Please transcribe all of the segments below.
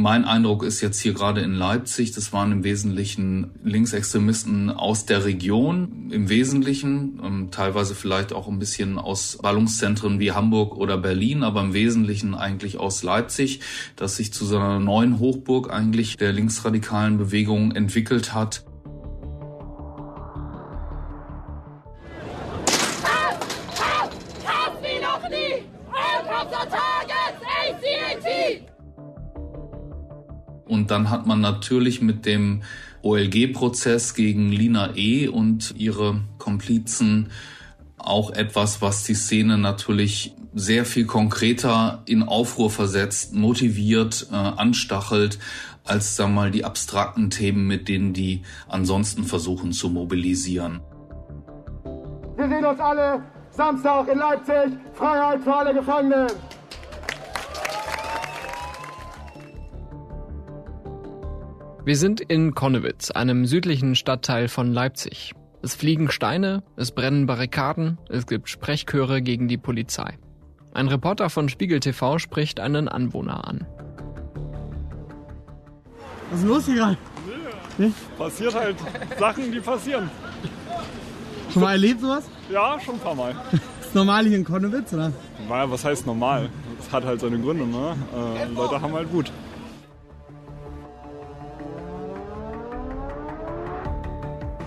Mein Eindruck ist jetzt hier gerade in Leipzig, das waren im Wesentlichen Linksextremisten aus der Region, im Wesentlichen, ähm, teilweise vielleicht auch ein bisschen aus Ballungszentren wie Hamburg oder Berlin, aber im Wesentlichen eigentlich aus Leipzig, das sich zu so einer neuen Hochburg eigentlich der linksradikalen Bewegung entwickelt hat. Und dann hat man natürlich mit dem OLG-Prozess gegen Lina E. und ihre Komplizen auch etwas, was die Szene natürlich sehr viel konkreter in Aufruhr versetzt, motiviert, äh, anstachelt, als sagen mal die abstrakten Themen, mit denen die ansonsten versuchen zu mobilisieren. Wir sehen uns alle Samstag in Leipzig. Freiheit für alle Gefangenen. Wir sind in Konnewitz, einem südlichen Stadtteil von Leipzig. Es fliegen Steine, es brennen Barrikaden, es gibt Sprechchöre gegen die Polizei. Ein Reporter von Spiegel TV spricht einen Anwohner an. Was ist los hier? Nee, Passiert halt Sachen, die passieren. Schon mal erlebt sowas? Ja, schon ein paar Mal. ist normal hier in Konnewitz, oder? was heißt normal? Das hat halt seine Gründe, ne? Äh, Leute haben halt Wut.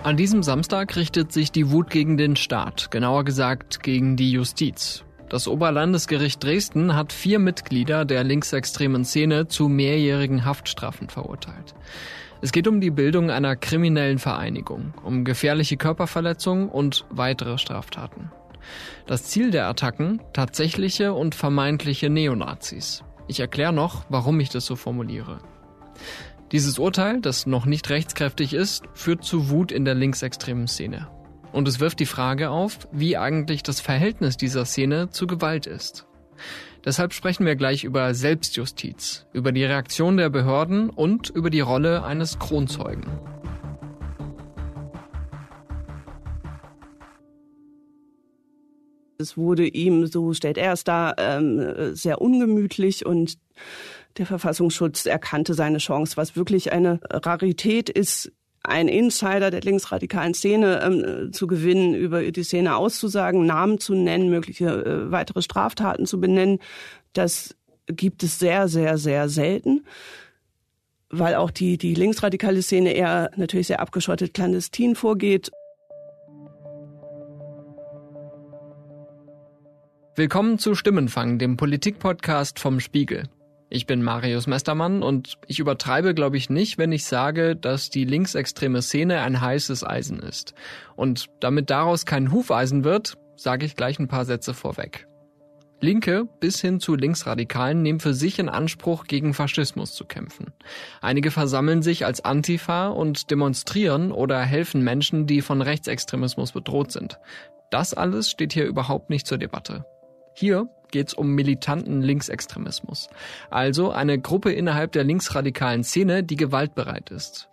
An diesem Samstag richtet sich die Wut gegen den Staat, genauer gesagt gegen die Justiz. Das Oberlandesgericht Dresden hat vier Mitglieder der linksextremen Szene zu mehrjährigen Haftstrafen verurteilt. Es geht um die Bildung einer kriminellen Vereinigung, um gefährliche Körperverletzungen und weitere Straftaten. Das Ziel der Attacken tatsächliche und vermeintliche Neonazis. Ich erkläre noch, warum ich das so formuliere. Dieses Urteil, das noch nicht rechtskräftig ist, führt zu Wut in der linksextremen Szene. Und es wirft die Frage auf, wie eigentlich das Verhältnis dieser Szene zu Gewalt ist. Deshalb sprechen wir gleich über Selbstjustiz, über die Reaktion der Behörden und über die Rolle eines Kronzeugen. Es wurde ihm, so stellt er es dar, ähm, sehr ungemütlich und der Verfassungsschutz erkannte seine Chance, was wirklich eine Rarität ist, einen Insider der linksradikalen Szene äh, zu gewinnen, über die Szene auszusagen, Namen zu nennen, mögliche äh, weitere Straftaten zu benennen. Das gibt es sehr, sehr, sehr selten, weil auch die, die linksradikale Szene eher natürlich sehr abgeschottet clandestin vorgeht. Willkommen zu Stimmenfang, dem Politikpodcast vom Spiegel. Ich bin Marius Mestermann und ich übertreibe, glaube ich, nicht, wenn ich sage, dass die linksextreme Szene ein heißes Eisen ist. Und damit daraus kein Hufeisen wird, sage ich gleich ein paar Sätze vorweg. Linke bis hin zu Linksradikalen nehmen für sich in Anspruch, gegen Faschismus zu kämpfen. Einige versammeln sich als Antifa und demonstrieren oder helfen Menschen, die von Rechtsextremismus bedroht sind. Das alles steht hier überhaupt nicht zur Debatte. Hier geht es um militanten Linksextremismus. Also eine Gruppe innerhalb der linksradikalen Szene, die gewaltbereit ist.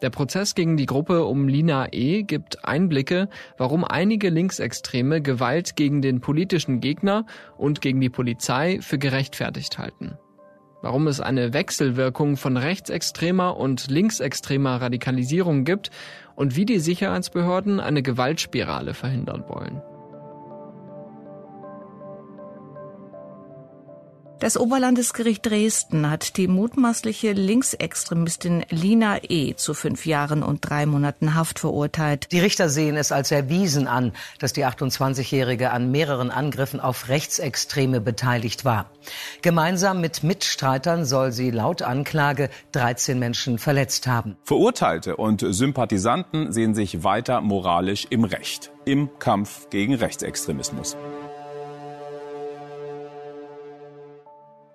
Der Prozess gegen die Gruppe um Lina E. gibt Einblicke, warum einige Linksextreme Gewalt gegen den politischen Gegner und gegen die Polizei für gerechtfertigt halten. Warum es eine Wechselwirkung von rechtsextremer und linksextremer Radikalisierung gibt und wie die Sicherheitsbehörden eine Gewaltspirale verhindern wollen. Das Oberlandesgericht Dresden hat die mutmaßliche Linksextremistin Lina E. zu fünf Jahren und drei Monaten Haft verurteilt. Die Richter sehen es als erwiesen an, dass die 28-Jährige an mehreren Angriffen auf Rechtsextreme beteiligt war. Gemeinsam mit Mitstreitern soll sie laut Anklage 13 Menschen verletzt haben. Verurteilte und Sympathisanten sehen sich weiter moralisch im Recht, im Kampf gegen Rechtsextremismus.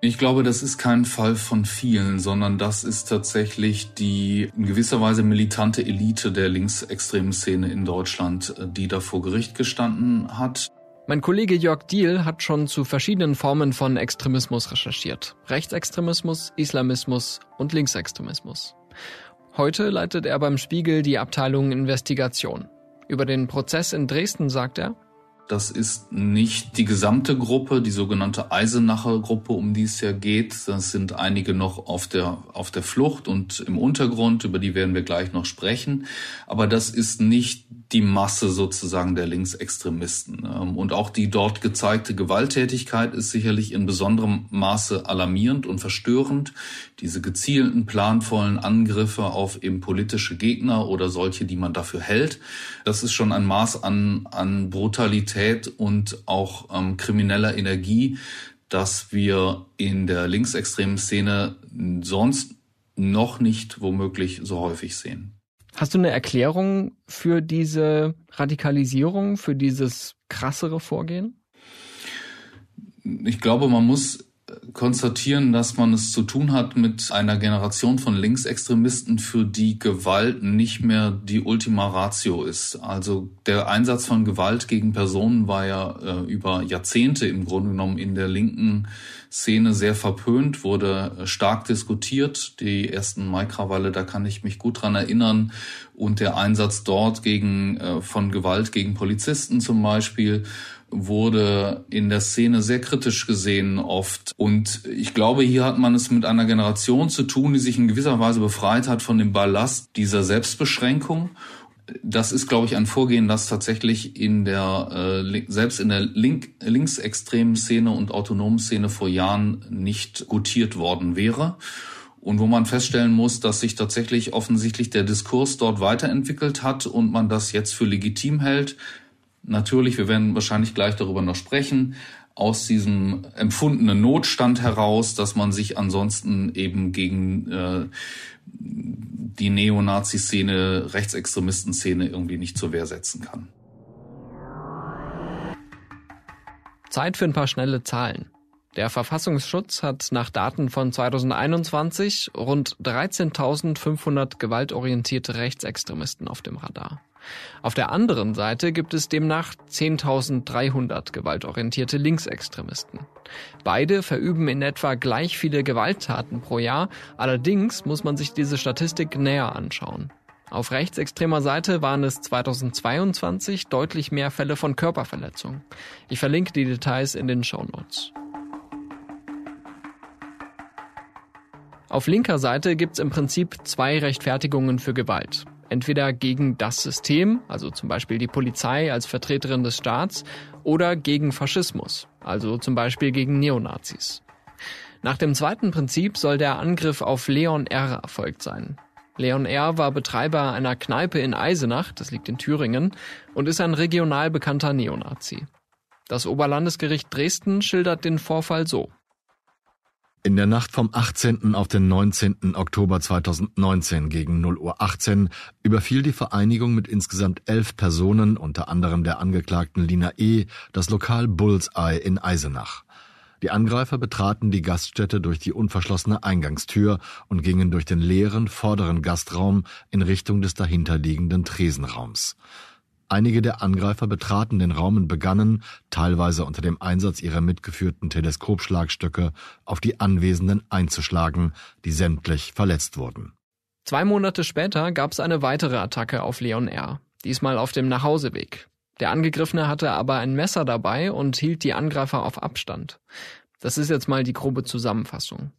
Ich glaube, das ist kein Fall von vielen, sondern das ist tatsächlich die in gewisser Weise militante Elite der linksextremen Szene in Deutschland, äh, die da vor Gericht gestanden hat. Mein Kollege Jörg Diehl hat schon zu verschiedenen Formen von Extremismus recherchiert. Rechtsextremismus, Islamismus und Linksextremismus. Heute leitet er beim Spiegel die Abteilung Investigation. Über den Prozess in Dresden sagt er, das ist nicht die gesamte Gruppe, die sogenannte Eisenacher Gruppe, um die es ja geht. Das sind einige noch auf der, auf der Flucht und im Untergrund, über die werden wir gleich noch sprechen. Aber das ist nicht die Masse sozusagen der Linksextremisten. Ähm, und auch die dort gezeigte Gewalttätigkeit ist sicherlich in besonderem Maße alarmierend und verstörend. Diese gezielten, planvollen Angriffe auf eben politische Gegner oder solche, die man dafür hält, das ist schon ein Maß an, an Brutalität und auch ähm, krimineller Energie, dass wir in der linksextremen Szene sonst noch nicht womöglich so häufig sehen. Hast du eine Erklärung für diese Radikalisierung, für dieses krassere Vorgehen? Ich glaube, man muss konstatieren, dass man es zu tun hat mit einer Generation von Linksextremisten, für die Gewalt nicht mehr die Ultima Ratio ist. Also der Einsatz von Gewalt gegen Personen war ja äh, über Jahrzehnte im Grunde genommen in der linken Szene sehr verpönt, wurde äh, stark diskutiert. Die ersten Maikrawalle, da kann ich mich gut dran erinnern. Und der Einsatz dort gegen, äh, von Gewalt gegen Polizisten zum Beispiel wurde in der Szene sehr kritisch gesehen oft. Und ich glaube, hier hat man es mit einer Generation zu tun, die sich in gewisser Weise befreit hat von dem Ballast dieser Selbstbeschränkung. Das ist, glaube ich, ein Vorgehen, das tatsächlich in der äh, selbst in der link, linksextremen Szene und autonomen Szene vor Jahren nicht gutiert worden wäre und wo man feststellen muss, dass sich tatsächlich offensichtlich der Diskurs dort weiterentwickelt hat und man das jetzt für legitim hält, natürlich, wir werden wahrscheinlich gleich darüber noch sprechen, aus diesem empfundenen Notstand heraus, dass man sich ansonsten eben gegen äh, die Neonazi-Szene, Rechtsextremisten-Szene irgendwie nicht zur Wehr setzen kann. Zeit für ein paar schnelle Zahlen. Der Verfassungsschutz hat nach Daten von 2021 rund 13.500 gewaltorientierte Rechtsextremisten auf dem Radar. Auf der anderen Seite gibt es demnach 10.300 gewaltorientierte Linksextremisten. Beide verüben in etwa gleich viele Gewalttaten pro Jahr, allerdings muss man sich diese Statistik näher anschauen. Auf rechtsextremer Seite waren es 2022 deutlich mehr Fälle von Körperverletzung. Ich verlinke die Details in den Shownotes. Auf linker Seite gibt's im Prinzip zwei Rechtfertigungen für Gewalt. Entweder gegen das System, also zum Beispiel die Polizei als Vertreterin des Staats, oder gegen Faschismus, also zum Beispiel gegen Neonazis. Nach dem zweiten Prinzip soll der Angriff auf Leon R. erfolgt sein. Leon R. war Betreiber einer Kneipe in Eisenach, das liegt in Thüringen, und ist ein regional bekannter Neonazi. Das Oberlandesgericht Dresden schildert den Vorfall so. In der Nacht vom 18. auf den 19. Oktober 2019 gegen 0 Uhr 18 überfiel die Vereinigung mit insgesamt elf Personen, unter anderem der Angeklagten Lina E., das Lokal Bullseye in Eisenach. Die Angreifer betraten die Gaststätte durch die unverschlossene Eingangstür und gingen durch den leeren vorderen Gastraum in Richtung des dahinterliegenden Tresenraums. Einige der Angreifer betraten den Raum und begannen, teilweise unter dem Einsatz ihrer mitgeführten Teleskopschlagstöcke, auf die Anwesenden einzuschlagen, die sämtlich verletzt wurden. Zwei Monate später gab es eine weitere Attacke auf Leon R., diesmal auf dem Nachhauseweg. Der Angegriffene hatte aber ein Messer dabei und hielt die Angreifer auf Abstand. Das ist jetzt mal die grobe Zusammenfassung.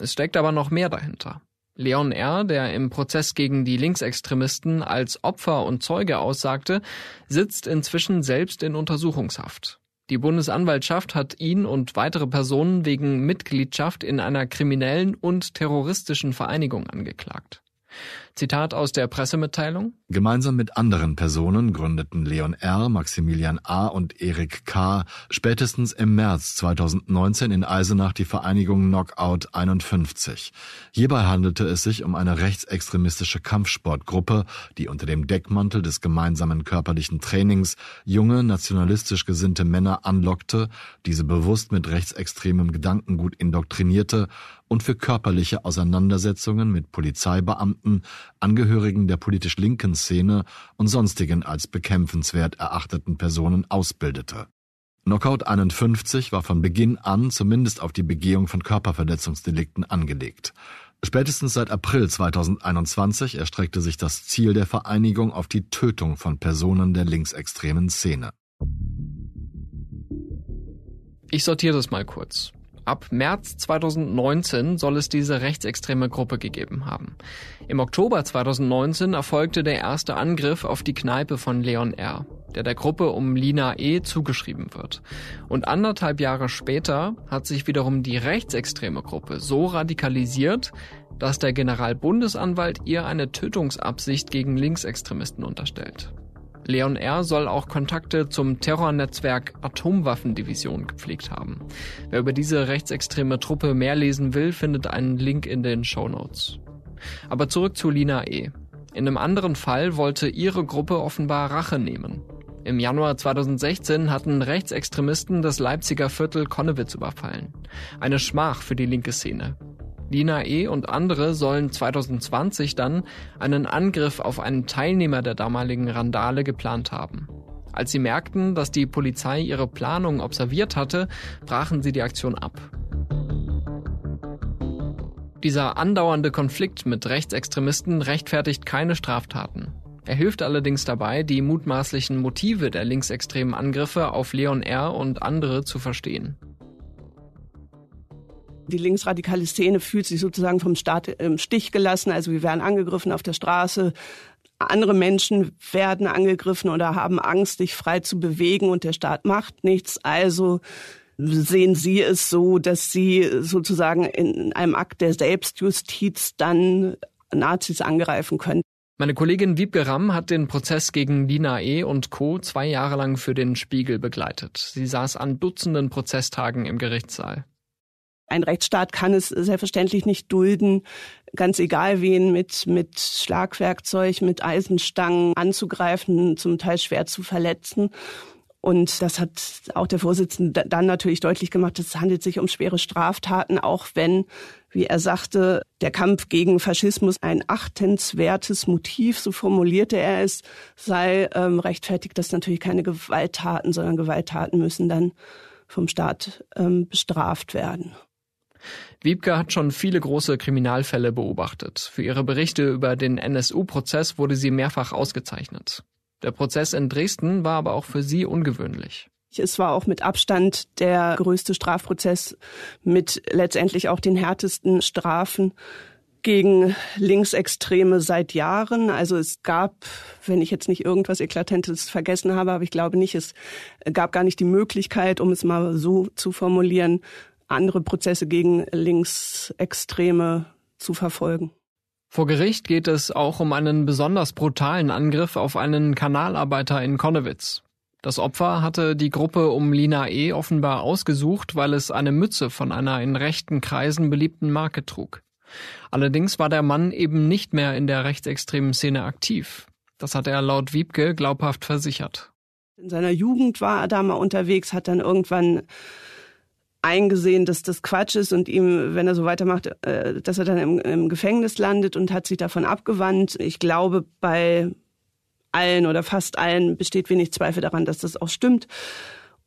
Es steckt aber noch mehr dahinter. Leon R., der im Prozess gegen die Linksextremisten als Opfer und Zeuge aussagte, sitzt inzwischen selbst in Untersuchungshaft. Die Bundesanwaltschaft hat ihn und weitere Personen wegen Mitgliedschaft in einer kriminellen und terroristischen Vereinigung angeklagt. Zitat aus der Pressemitteilung. Gemeinsam mit anderen Personen gründeten Leon R., Maximilian A. und Erik K. spätestens im März 2019 in Eisenach die Vereinigung Knockout 51. Hierbei handelte es sich um eine rechtsextremistische Kampfsportgruppe, die unter dem Deckmantel des gemeinsamen körperlichen Trainings junge, nationalistisch gesinnte Männer anlockte, diese bewusst mit rechtsextremem Gedankengut indoktrinierte und für körperliche Auseinandersetzungen mit Polizeibeamten, Angehörigen der politisch linken Szene und sonstigen als bekämpfenswert erachteten Personen ausbildete. Knockout 51 war von Beginn an zumindest auf die Begehung von Körperverletzungsdelikten angelegt. Spätestens seit April 2021 erstreckte sich das Ziel der Vereinigung auf die Tötung von Personen der linksextremen Szene. Ich sortiere das mal kurz. Ab März 2019 soll es diese rechtsextreme Gruppe gegeben haben. Im Oktober 2019 erfolgte der erste Angriff auf die Kneipe von Leon R., der der Gruppe um Lina E. zugeschrieben wird. Und anderthalb Jahre später hat sich wiederum die rechtsextreme Gruppe so radikalisiert, dass der Generalbundesanwalt ihr eine Tötungsabsicht gegen Linksextremisten unterstellt. Leon R. soll auch Kontakte zum Terrornetzwerk Atomwaffendivision gepflegt haben. Wer über diese rechtsextreme Truppe mehr lesen will, findet einen Link in den Show Notes. Aber zurück zu Lina E. In einem anderen Fall wollte ihre Gruppe offenbar Rache nehmen. Im Januar 2016 hatten Rechtsextremisten das Leipziger Viertel Konnewitz überfallen. Eine Schmach für die linke Szene. Lina E. und andere sollen 2020 dann einen Angriff auf einen Teilnehmer der damaligen Randale geplant haben. Als sie merkten, dass die Polizei ihre Planung observiert hatte, brachen sie die Aktion ab. Dieser andauernde Konflikt mit Rechtsextremisten rechtfertigt keine Straftaten. Er hilft allerdings dabei, die mutmaßlichen Motive der linksextremen Angriffe auf Leon R. und andere zu verstehen. Die linksradikale Szene fühlt sich sozusagen vom Staat im Stich gelassen. Also wir werden angegriffen auf der Straße. Andere Menschen werden angegriffen oder haben Angst, sich frei zu bewegen und der Staat macht nichts. Also sehen Sie es so, dass Sie sozusagen in einem Akt der Selbstjustiz dann Nazis angreifen können? Meine Kollegin Wiebke Ramm hat den Prozess gegen Lina E. und Co. zwei Jahre lang für den Spiegel begleitet. Sie saß an Dutzenden Prozesstagen im Gerichtssaal. Ein Rechtsstaat kann es selbstverständlich nicht dulden, ganz egal wen mit, mit Schlagwerkzeug, mit Eisenstangen anzugreifen, zum Teil schwer zu verletzen. Und das hat auch der Vorsitzende dann natürlich deutlich gemacht, es handelt sich um schwere Straftaten, auch wenn, wie er sagte, der Kampf gegen Faschismus ein achtenswertes Motiv, so formulierte er es, sei ähm, rechtfertigt, dass natürlich keine Gewalttaten, sondern Gewalttaten müssen dann vom Staat ähm, bestraft werden. Wiebke hat schon viele große Kriminalfälle beobachtet. Für ihre Berichte über den NSU-Prozess wurde sie mehrfach ausgezeichnet. Der Prozess in Dresden war aber auch für sie ungewöhnlich. Es war auch mit Abstand der größte Strafprozess mit letztendlich auch den härtesten Strafen gegen Linksextreme seit Jahren. Also es gab, wenn ich jetzt nicht irgendwas Eklatantes vergessen habe, aber ich glaube nicht, es gab gar nicht die Möglichkeit, um es mal so zu formulieren, andere Prozesse gegen Linksextreme zu verfolgen. Vor Gericht geht es auch um einen besonders brutalen Angriff auf einen Kanalarbeiter in Konnewitz. Das Opfer hatte die Gruppe um Lina E. offenbar ausgesucht, weil es eine Mütze von einer in rechten Kreisen beliebten Marke trug. Allerdings war der Mann eben nicht mehr in der rechtsextremen Szene aktiv. Das hat er laut Wiebke glaubhaft versichert. In seiner Jugend war er da mal unterwegs, hat dann irgendwann eingesehen, dass das Quatsch ist und ihm, wenn er so weitermacht, äh, dass er dann im, Gefängnis landet und hat sich davon abgewandt. Ich glaube, bei allen oder fast allen besteht wenig Zweifel daran, dass das auch stimmt.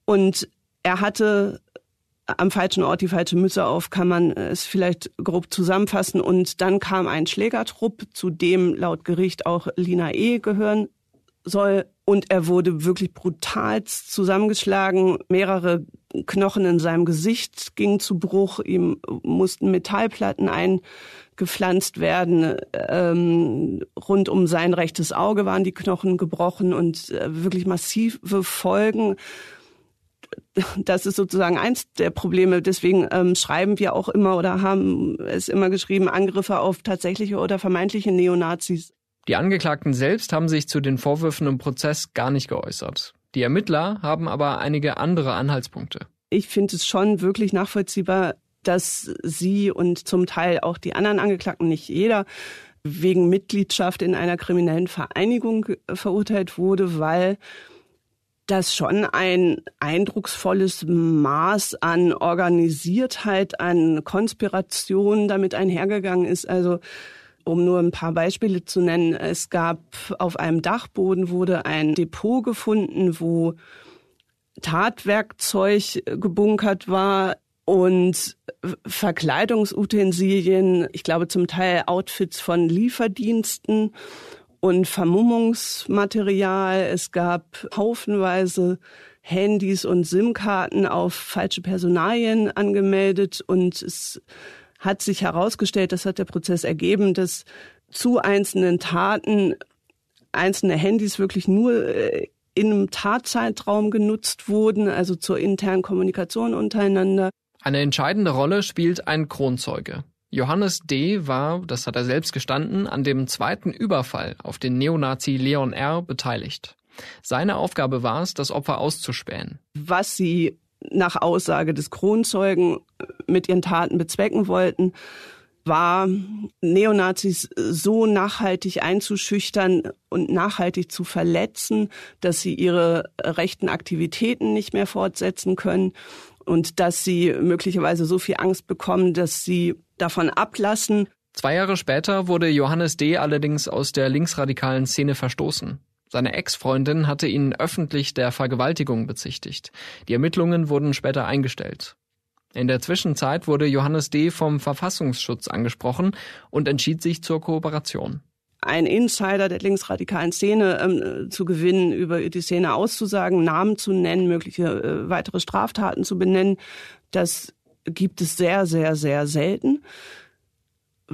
Und er hatte am falschen Ort die falsche Mütze auf, kann man es vielleicht grob zusammenfassen. Und dann kam ein Schlägertrupp, zu dem laut Gericht auch Lina E. gehören soll, und er wurde wirklich brutal zusammengeschlagen. Mehrere Knochen in seinem Gesicht gingen zu Bruch. Ihm mussten Metallplatten eingepflanzt werden. Ähm, rund um sein rechtes Auge waren die Knochen gebrochen und äh, wirklich massive Folgen. Das ist sozusagen eins der Probleme. Deswegen ähm, schreiben wir auch immer oder haben es immer geschrieben, Angriffe auf tatsächliche oder vermeintliche Neonazis. Die Angeklagten selbst haben sich zu den Vorwürfen im Prozess gar nicht geäußert. Die Ermittler haben aber einige andere Anhaltspunkte. Ich finde es schon wirklich nachvollziehbar, dass sie und zum Teil auch die anderen Angeklagten, nicht jeder, wegen Mitgliedschaft in einer kriminellen Vereinigung äh, verurteilt wurde, weil das schon ein eindrucksvolles Maß an Organisiertheit, an Konspiration damit einhergegangen ist. Also um nur ein paar Beispiele zu nennen, es gab auf einem Dachboden wurde ein Depot gefunden, wo Tatwerkzeug gebunkert war und Verkleidungsutensilien, ich glaube zum Teil Outfits von Lieferdiensten und Vermummungsmaterial. Es gab haufenweise Handys und SIM-Karten auf falsche Personalien angemeldet und es hat sich herausgestellt, das hat der Prozess ergeben, dass zu einzelnen Taten einzelne Handys wirklich nur äh, in einem Tatzeitraum genutzt wurden, also zur internen Kommunikation untereinander. Eine entscheidende Rolle spielt ein Kronzeuge. Johannes D. war, das hat er selbst gestanden, an dem zweiten Überfall auf den Neonazi Leon R. beteiligt. Seine Aufgabe war es, das Opfer auszuspähen. Was sie nach Aussage des Kronzeugen äh, mit ihren Taten bezwecken wollten, war, Neonazis so nachhaltig einzuschüchtern und nachhaltig zu verletzen, dass sie ihre rechten Aktivitäten nicht mehr fortsetzen können und dass sie möglicherweise so viel Angst bekommen, dass sie davon ablassen. Zwei Jahre später wurde Johannes D. allerdings aus der linksradikalen Szene verstoßen. Seine Ex-Freundin hatte ihn öffentlich der Vergewaltigung bezichtigt. Die Ermittlungen wurden später eingestellt. In der Zwischenzeit wurde Johannes D. vom Verfassungsschutz angesprochen und entschied sich zur Kooperation. Ein Insider der linksradikalen Szene ähm, zu gewinnen, über die Szene auszusagen, Namen zu nennen, mögliche äh, weitere Straftaten zu benennen, das gibt es sehr, sehr, sehr selten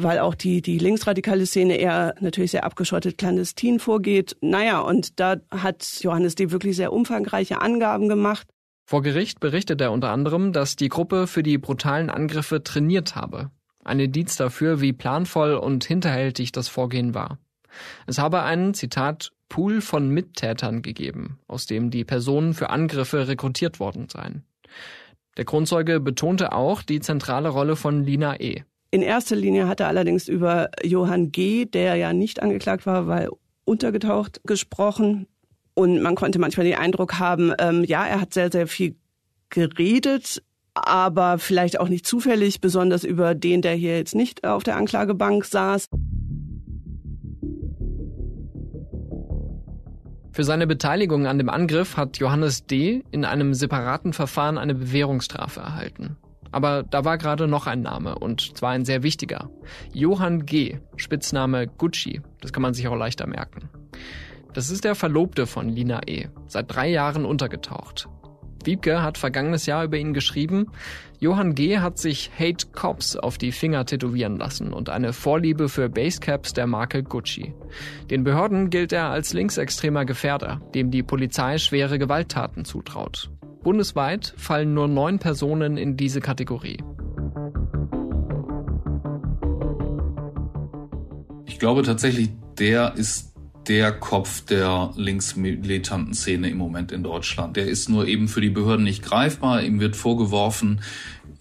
weil auch die, die linksradikale Szene eher natürlich sehr abgeschottet clandestin vorgeht. Naja, und da hat Johannes D. wirklich sehr umfangreiche Angaben gemacht. Vor Gericht berichtet er unter anderem, dass die Gruppe für die brutalen Angriffe trainiert habe. Ein Indiz dafür, wie planvoll und hinterhältig das Vorgehen war. Es habe einen, Zitat, Pool von Mittätern gegeben, aus dem die Personen für Angriffe rekrutiert worden seien. Der Kronzeuge betonte auch die zentrale Rolle von Lina E. In erster Linie hat er allerdings über Johann G., der ja nicht angeklagt war, weil untergetaucht, gesprochen. Und man konnte manchmal den Eindruck haben, ähm, ja, er hat sehr, sehr viel geredet, aber vielleicht auch nicht zufällig, besonders über den, der hier jetzt nicht äh, auf der Anklagebank saß. Für seine Beteiligung an dem Angriff hat Johannes D. in einem separaten Verfahren eine Bewährungsstrafe erhalten. Aber da war gerade noch ein Name und zwar ein sehr wichtiger. Johann G., Spitzname Gucci, das kann man sich auch leichter merken. Das ist der Verlobte von Lina E., seit drei Jahren untergetaucht. Wiebke hat vergangenes Jahr über ihn geschrieben, Johann G. hat sich Hate Cops auf die Finger tätowieren lassen und eine Vorliebe für Basecaps der Marke Gucci. Den Behörden gilt er als linksextremer Gefährder, dem die Polizei schwere Gewalttaten zutraut. Bundesweit fallen nur neun Personen in diese Kategorie. Ich glaube tatsächlich, der ist der Kopf der linksmilitanten Szene im Moment in Deutschland. Der ist nur eben für die Behörden nicht greifbar. Ihm wird vorgeworfen,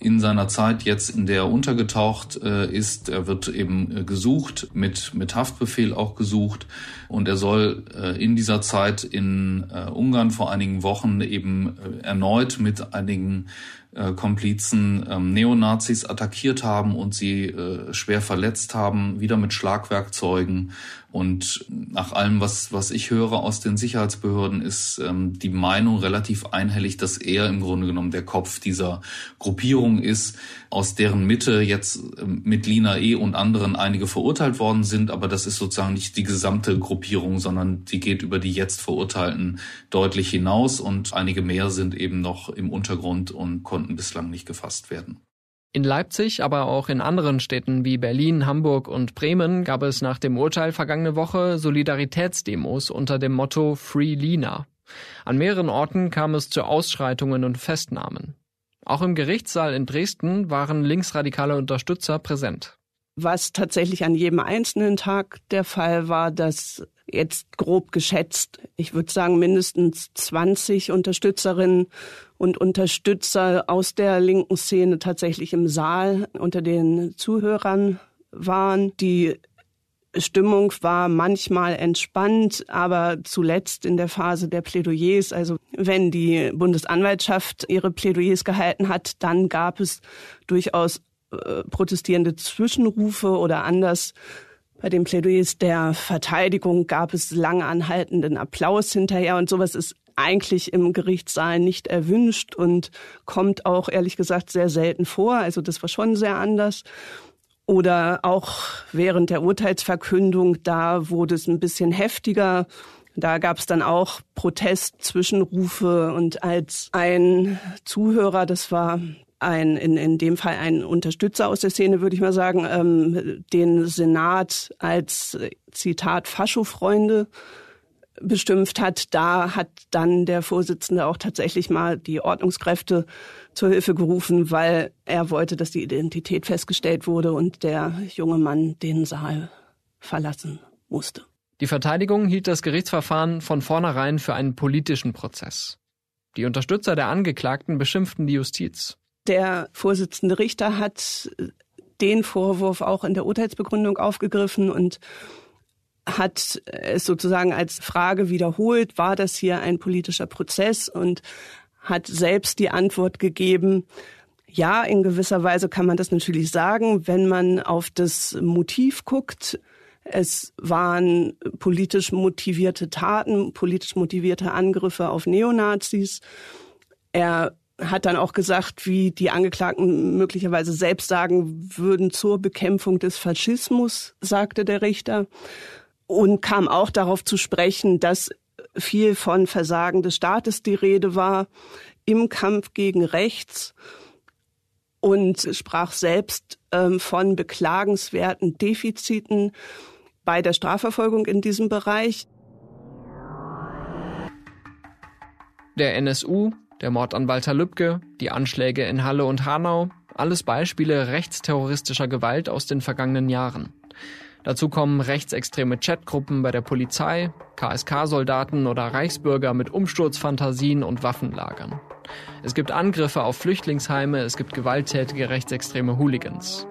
in seiner Zeit jetzt, in der er untergetaucht äh, ist. Er wird eben äh, gesucht, mit, mit Haftbefehl auch gesucht. Und er soll äh, in dieser Zeit in äh, Ungarn vor einigen Wochen eben äh, erneut mit einigen äh, Komplizen ähm, Neonazis attackiert haben und sie äh, schwer verletzt haben, wieder mit Schlagwerkzeugen. Und nach allem, was, was ich höre aus den Sicherheitsbehörden, ist ähm, die Meinung relativ einhellig, dass er im Grunde genommen der Kopf dieser Gruppierung ist, aus deren Mitte jetzt ähm, mit Lina E. und anderen einige verurteilt worden sind. Aber das ist sozusagen nicht die gesamte Gruppierung, sondern die geht über die jetzt Verurteilten deutlich hinaus und einige mehr sind eben noch im Untergrund und konnten konnten bislang nicht gefasst werden. In Leipzig, aber auch in anderen Städten wie Berlin, Hamburg und Bremen gab es nach dem Urteil vergangene Woche Solidaritätsdemos unter dem Motto Free Lina. An mehreren Orten kam es zu Ausschreitungen und Festnahmen. Auch im Gerichtssaal in Dresden waren linksradikale Unterstützer präsent was tatsächlich an jedem einzelnen Tag der Fall war, dass jetzt grob geschätzt, ich würde sagen, mindestens 20 Unterstützerinnen und Unterstützer aus der linken Szene tatsächlich im Saal unter den Zuhörern waren. Die Stimmung war manchmal entspannt, aber zuletzt in der Phase der Plädoyers, also wenn die Bundesanwaltschaft ihre Plädoyers gehalten hat, dann gab es durchaus äh, protestierende Zwischenrufe oder anders. Bei den Plädoyers der Verteidigung gab es lange anhaltenden Applaus hinterher und sowas ist eigentlich im Gerichtssaal nicht erwünscht und kommt auch ehrlich gesagt sehr selten vor. Also das war schon sehr anders. Oder auch während der Urteilsverkündung, da wurde es ein bisschen heftiger. Da gab es dann auch Protest, Zwischenrufe und als ein Zuhörer, das war ein, in, in dem Fall ein Unterstützer aus der Szene, würde ich mal sagen, ähm, den Senat als äh, Zitat Faschofreunde bestimmt hat, da hat dann der Vorsitzende auch tatsächlich mal die Ordnungskräfte zur Hilfe gerufen, weil er wollte, dass die Identität festgestellt wurde und der junge Mann den Saal verlassen musste. Die Verteidigung hielt das Gerichtsverfahren von vornherein für einen politischen Prozess. Die Unterstützer der Angeklagten beschimpften die Justiz. Der Vorsitzende Richter hat äh, den Vorwurf auch in der Urteilsbegründung aufgegriffen und hat es sozusagen als Frage wiederholt, war das hier ein politischer Prozess und hat selbst die Antwort gegeben, ja, in gewisser Weise kann man das natürlich sagen, wenn man auf das Motiv guckt. Es waren politisch motivierte Taten, politisch motivierte Angriffe auf Neonazis. Er hat dann auch gesagt, wie die Angeklagten möglicherweise selbst sagen würden zur Bekämpfung des Faschismus, sagte der Richter. Und kam auch darauf zu sprechen, dass viel von Versagen des Staates die Rede war im Kampf gegen rechts und sprach selbst ähm, von beklagenswerten Defiziten bei der Strafverfolgung in diesem Bereich. Der NSU der Mord an Walter Lübcke, die Anschläge in Halle und Hanau, alles Beispiele rechtsterroristischer Gewalt aus den vergangenen Jahren. Dazu kommen rechtsextreme Chatgruppen bei der Polizei, KSK-Soldaten oder Reichsbürger mit Umsturzfantasien und Waffenlagern. Es gibt Angriffe auf Flüchtlingsheime, es gibt gewalttätige rechtsextreme Hooligans.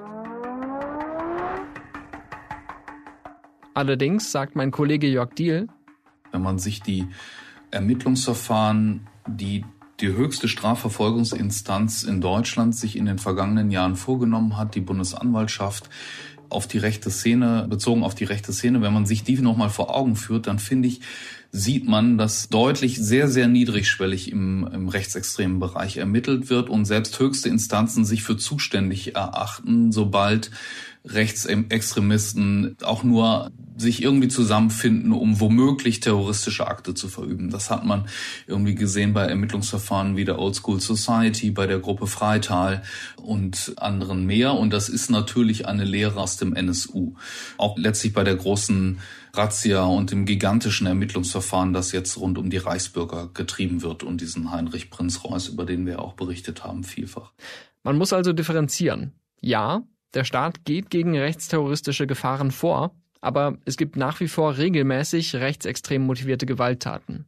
Allerdings sagt mein Kollege Jörg Diehl, wenn man sich die Ermittlungsverfahren, die die höchste Strafverfolgungsinstanz in Deutschland sich in den vergangenen Jahren vorgenommen hat, die Bundesanwaltschaft auf die rechte Szene, bezogen auf die rechte Szene, wenn man sich die nochmal vor Augen führt, dann finde ich, sieht man, dass deutlich sehr, sehr niedrigschwellig im, im rechtsextremen Bereich ermittelt wird und selbst höchste Instanzen sich für zuständig erachten, sobald Rechtsextremisten auch nur sich irgendwie zusammenfinden, um womöglich terroristische Akte zu verüben. Das hat man irgendwie gesehen bei Ermittlungsverfahren wie der Old School Society, bei der Gruppe Freital und anderen mehr. Und das ist natürlich eine Lehre aus dem NSU. Auch letztlich bei der großen Razzia und dem gigantischen Ermittlungsverfahren, das jetzt rund um die Reichsbürger getrieben wird und diesen Heinrich Prinz Reuß, über den wir auch berichtet haben, vielfach. Man muss also differenzieren. Ja, der Staat geht gegen rechtsterroristische Gefahren vor, aber es gibt nach wie vor regelmäßig rechtsextrem motivierte Gewalttaten.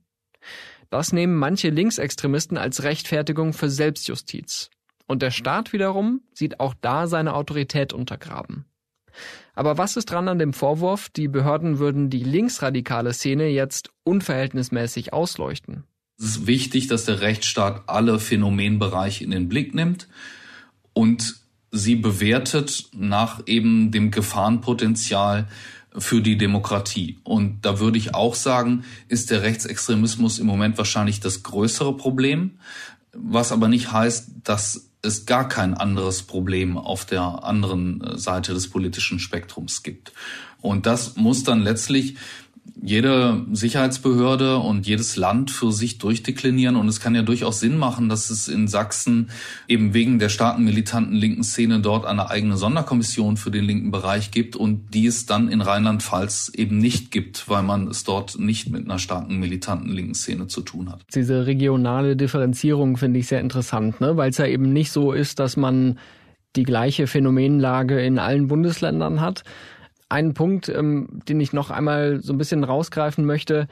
Das nehmen manche Linksextremisten als Rechtfertigung für Selbstjustiz. Und der Staat wiederum sieht auch da seine Autorität untergraben. Aber was ist dran an dem Vorwurf, die Behörden würden die linksradikale Szene jetzt unverhältnismäßig ausleuchten? Es ist wichtig, dass der Rechtsstaat alle Phänomenbereiche in den Blick nimmt und sie bewertet nach eben dem Gefahrenpotenzial für die Demokratie. Und da würde ich auch sagen, ist der Rechtsextremismus im Moment wahrscheinlich das größere Problem, was aber nicht heißt, dass es gar kein anderes Problem auf der anderen äh, Seite des politischen Spektrums gibt. Und das muss dann letztlich jede Sicherheitsbehörde und jedes Land für sich durchdeklinieren. Und es kann ja durchaus Sinn machen, dass es in Sachsen eben wegen der starken militanten linken Szene dort eine eigene Sonderkommission für den linken Bereich gibt und die es dann in Rheinland-Pfalz eben nicht gibt, weil man es dort nicht mit einer starken militanten linken Szene zu tun hat. Diese regionale Differenzierung finde ich sehr interessant, ne? weil es ja eben nicht so ist, dass man die gleiche Phänomenlage in allen Bundesländern hat, einen Punkt, ähm, den ich noch einmal so ein bisschen rausgreifen möchte,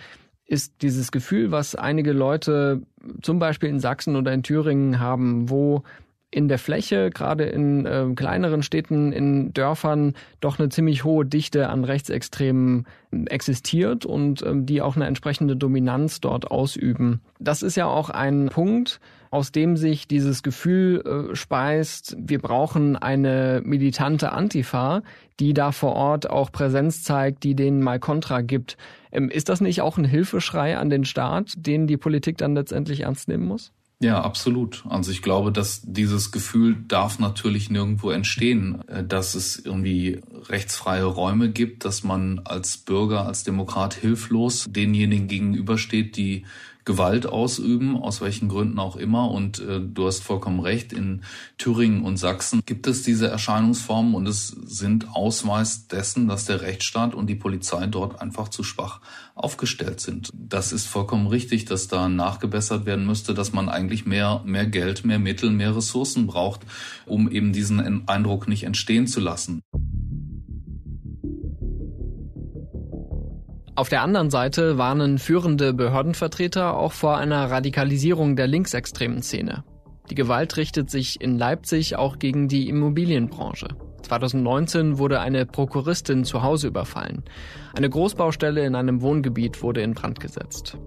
ist dieses Gefühl, was einige Leute zum Beispiel in Sachsen oder in Thüringen haben, wo in der Fläche, gerade in äh, kleineren Städten, in Dörfern, doch eine ziemlich hohe Dichte an Rechtsextremen existiert und ähm, die auch eine entsprechende Dominanz dort ausüben. Das ist ja auch ein Punkt, aus dem sich dieses Gefühl äh, speist, wir brauchen eine militante Antifa, die da vor Ort auch Präsenz zeigt, die denen mal Kontra gibt. Ähm, ist das nicht auch ein Hilfeschrei an den Staat, den die Politik dann letztendlich ernst nehmen muss? Ja, absolut. Also ich glaube, dass dieses Gefühl darf natürlich nirgendwo entstehen, äh, dass es irgendwie rechtsfreie Räume gibt, dass man als Bürger, als Demokrat hilflos denjenigen gegenübersteht, die Gewalt ausüben, aus welchen Gründen auch immer. Und äh, du hast vollkommen recht, in Thüringen und Sachsen gibt es diese Erscheinungsformen und es sind Ausweis dessen, dass der Rechtsstaat und die Polizei dort einfach zu schwach aufgestellt sind. Das ist vollkommen richtig, dass da nachgebessert werden müsste, dass man eigentlich mehr, mehr Geld, mehr Mittel, mehr Ressourcen braucht, um eben diesen Eindruck nicht entstehen zu lassen. Auf der anderen Seite warnen führende Behördenvertreter auch vor einer Radikalisierung der linksextremen Szene. Die Gewalt richtet sich in Leipzig auch gegen die Immobilienbranche. 2019 wurde eine Prokuristin zu Hause überfallen. Eine Großbaustelle in einem Wohngebiet wurde in Brand gesetzt.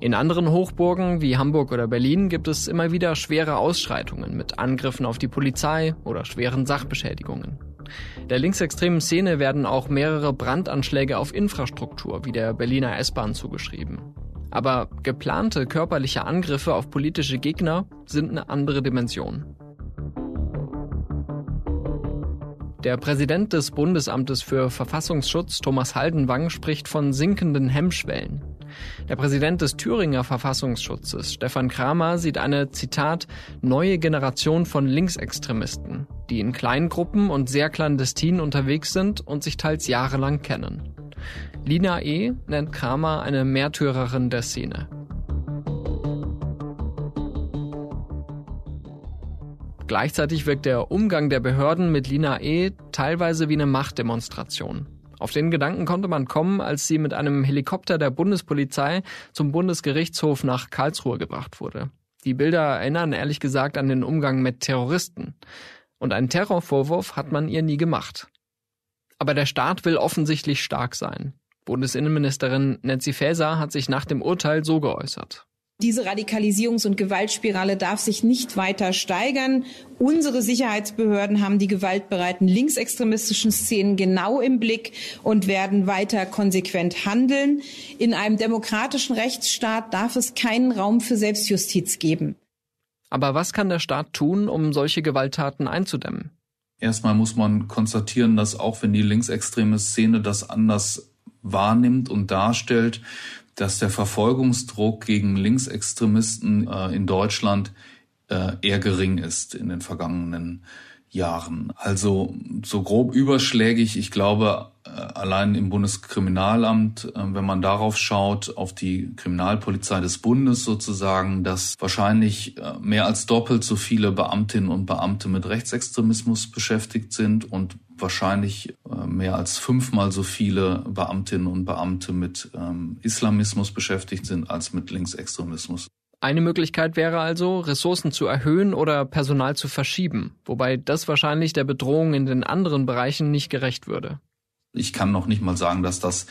In anderen Hochburgen wie Hamburg oder Berlin gibt es immer wieder schwere Ausschreitungen mit Angriffen auf die Polizei oder schweren Sachbeschädigungen. Der linksextremen Szene werden auch mehrere Brandanschläge auf Infrastruktur wie der Berliner S-Bahn zugeschrieben. Aber geplante körperliche Angriffe auf politische Gegner sind eine andere Dimension. Der Präsident des Bundesamtes für Verfassungsschutz, Thomas Haldenwang, spricht von sinkenden Hemmschwellen. Der Präsident des Thüringer Verfassungsschutzes, Stefan Kramer, sieht eine, Zitat, neue Generation von Linksextremisten, die in kleinen Gruppen und sehr clandestin unterwegs sind und sich teils jahrelang kennen. Lina E. nennt Kramer eine Märtyrerin der Szene. Gleichzeitig wirkt der Umgang der Behörden mit Lina E. teilweise wie eine Machtdemonstration. Auf den Gedanken konnte man kommen, als sie mit einem Helikopter der Bundespolizei zum Bundesgerichtshof nach Karlsruhe gebracht wurde. Die Bilder erinnern ehrlich gesagt an den Umgang mit Terroristen. Und einen Terrorvorwurf hat man ihr nie gemacht. Aber der Staat will offensichtlich stark sein. Bundesinnenministerin Nancy Faeser hat sich nach dem Urteil so geäußert. Diese Radikalisierungs- und Gewaltspirale darf sich nicht weiter steigern. Unsere Sicherheitsbehörden haben die gewaltbereiten linksextremistischen Szenen genau im Blick und werden weiter konsequent handeln. In einem demokratischen Rechtsstaat darf es keinen Raum für Selbstjustiz geben. Aber was kann der Staat tun, um solche Gewalttaten einzudämmen? Erstmal muss man konstatieren, dass auch wenn die linksextreme Szene das anders wahrnimmt und darstellt, dass der Verfolgungsdruck gegen Linksextremisten äh, in Deutschland äh, eher gering ist in den vergangenen Jahren. Also so grob überschlägig, ich glaube, äh, allein im Bundeskriminalamt, äh, wenn man darauf schaut, auf die Kriminalpolizei des Bundes sozusagen, dass wahrscheinlich äh, mehr als doppelt so viele Beamtinnen und Beamte mit Rechtsextremismus beschäftigt sind und wahrscheinlich mehr als fünfmal so viele Beamtinnen und Beamte mit ähm, Islamismus beschäftigt sind als mit Linksextremismus. Eine Möglichkeit wäre also, Ressourcen zu erhöhen oder Personal zu verschieben, wobei das wahrscheinlich der Bedrohung in den anderen Bereichen nicht gerecht würde. Ich kann noch nicht mal sagen, dass das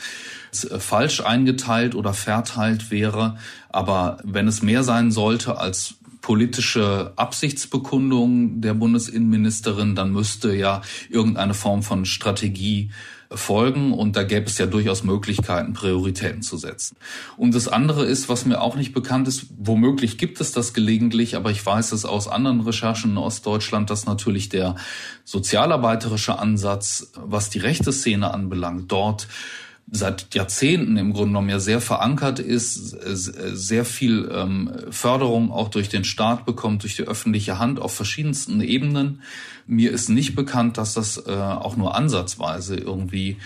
äh, falsch eingeteilt oder verteilt wäre. Aber wenn es mehr sein sollte als politische Absichtsbekundung der Bundesinnenministerin, dann müsste ja irgendeine Form von Strategie folgen und da gäbe es ja durchaus Möglichkeiten, Prioritäten zu setzen. Und das andere ist, was mir auch nicht bekannt ist, womöglich gibt es das gelegentlich, aber ich weiß es aus anderen Recherchen in Ostdeutschland, dass natürlich der sozialarbeiterische Ansatz, was die rechte Szene anbelangt, dort seit Jahrzehnten im Grunde genommen ja sehr verankert ist, sehr viel ähm, Förderung auch durch den Staat bekommt, durch die öffentliche Hand auf verschiedensten Ebenen. Mir ist nicht bekannt, dass das äh, auch nur ansatzweise irgendwie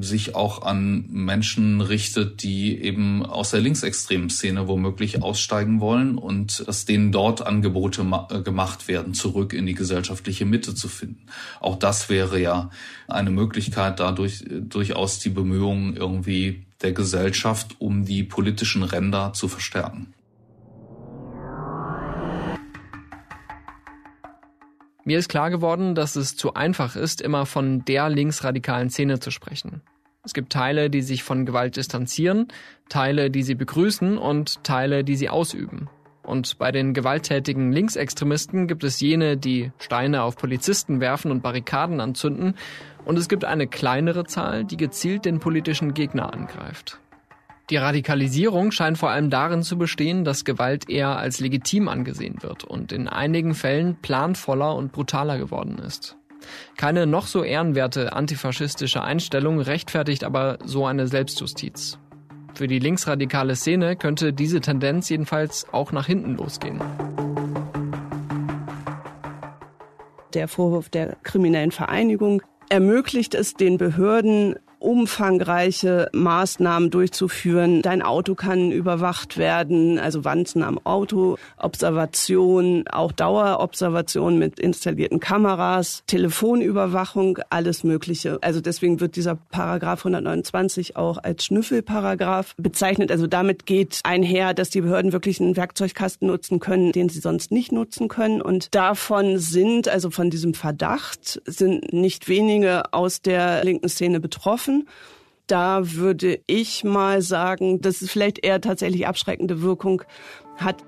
sich auch an Menschen richtet, die eben aus der linksextremen Szene womöglich aussteigen wollen und dass denen dort Angebote äh, gemacht werden, zurück in die gesellschaftliche Mitte zu finden. Auch das wäre ja eine Möglichkeit, dadurch äh, durchaus die Bemühungen irgendwie der Gesellschaft, um die politischen Ränder zu verstärken. Mir ist klar geworden, dass es zu einfach ist, immer von der linksradikalen Szene zu sprechen. Es gibt Teile, die sich von Gewalt distanzieren, Teile, die sie begrüßen und Teile, die sie ausüben. Und bei den gewalttätigen Linksextremisten gibt es jene, die Steine auf Polizisten werfen und Barrikaden anzünden. Und es gibt eine kleinere Zahl, die gezielt den politischen Gegner angreift. Die Radikalisierung scheint vor allem darin zu bestehen, dass Gewalt eher als legitim angesehen wird und in einigen Fällen planvoller und brutaler geworden ist. Keine noch so ehrenwerte antifaschistische Einstellung rechtfertigt aber so eine Selbstjustiz. Für die linksradikale Szene könnte diese Tendenz jedenfalls auch nach hinten losgehen. Der Vorwurf der kriminellen Vereinigung ermöglicht es den Behörden, umfangreiche Maßnahmen durchzuführen. Dein Auto kann überwacht werden, also Wanzen am Auto, Observation, auch Dauerobservation mit installierten Kameras, Telefonüberwachung, alles Mögliche. Also deswegen wird dieser Paragraph 129 auch als Schnüffelparagraph bezeichnet. Also damit geht einher, dass die Behörden wirklich einen Werkzeugkasten nutzen können, den sie sonst nicht nutzen können. Und davon sind, also von diesem Verdacht, sind nicht wenige aus der linken Szene betroffen treffen. Da würde ich mal sagen, dass es vielleicht eher tatsächlich abschreckende Wirkung hat.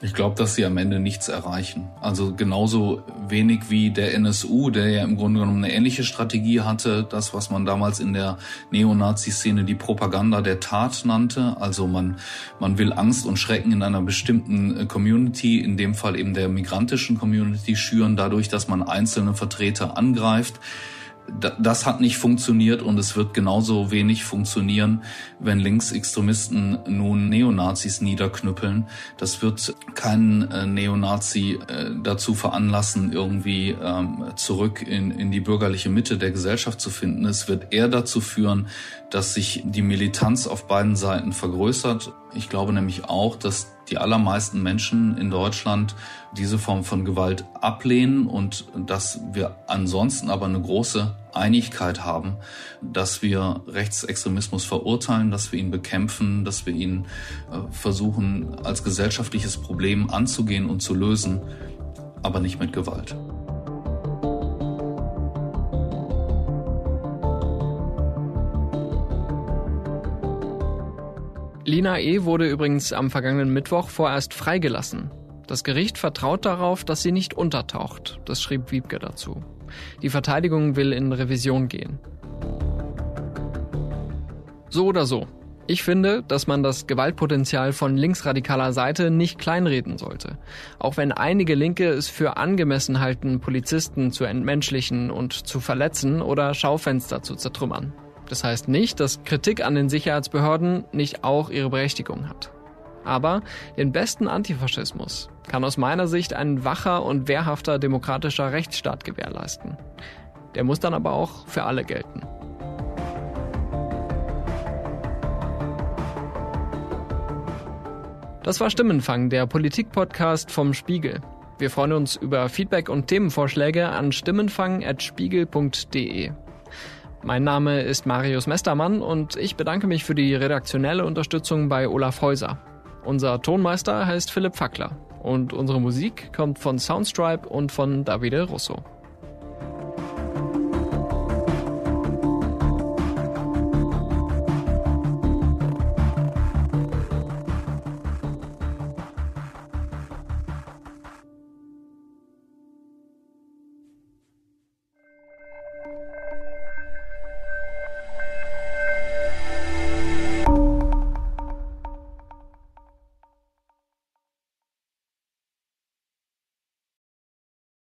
Ich glaube, dass sie am Ende nichts erreichen. Also genauso wenig wie der NSU, der ja im Grunde genommen eine ähnliche Strategie hatte, das, was man damals in der Neonazi-Szene die Propaganda der Tat nannte. Also man, man will Angst und Schrecken in einer bestimmten äh, Community, in dem Fall eben der migrantischen Community, schüren, dadurch, dass man einzelne Vertreter angreift das hat nicht funktioniert und es wird genauso wenig funktionieren, wenn Linksextremisten nun Neonazis niederknüppeln. Das wird keinen äh, Neonazi äh, dazu veranlassen, irgendwie ähm, zurück in, in die bürgerliche Mitte der Gesellschaft zu finden. Es wird eher dazu führen, dass sich die Militanz auf beiden Seiten vergrößert. Ich glaube nämlich auch, dass die allermeisten Menschen in Deutschland diese Form von Gewalt ablehnen und dass wir ansonsten aber eine große Einigkeit haben, dass wir Rechtsextremismus verurteilen, dass wir ihn bekämpfen, dass wir ihn äh, versuchen als gesellschaftliches Problem anzugehen und zu lösen, aber nicht mit Gewalt. Lina E. wurde übrigens am vergangenen Mittwoch vorerst freigelassen. Das Gericht vertraut darauf, dass sie nicht untertaucht. Das schrieb Wiebke dazu. Die Verteidigung will in Revision gehen. So oder so. Ich finde, dass man das Gewaltpotenzial von linksradikaler Seite nicht kleinreden sollte. Auch wenn einige Linke es für angemessen halten, Polizisten zu entmenschlichen und zu verletzen oder Schaufenster zu zertrümmern. Das heißt nicht, dass Kritik an den Sicherheitsbehörden nicht auch ihre Berechtigung hat. Aber den besten Antifaschismus, kann aus meiner Sicht ein wacher und wehrhafter demokratischer Rechtsstaat gewährleisten. Der muss dann aber auch für alle gelten. Das war Stimmenfang, der Politikpodcast vom Spiegel. Wir freuen uns über Feedback und Themenvorschläge an stimmenfang.spiegel.de. Mein Name ist Marius Mestermann und ich bedanke mich für die redaktionelle Unterstützung bei Olaf Häuser. Unser Tonmeister heißt Philipp Fackler. Und unsere Musik kommt von Soundstripe und von Davide Russo.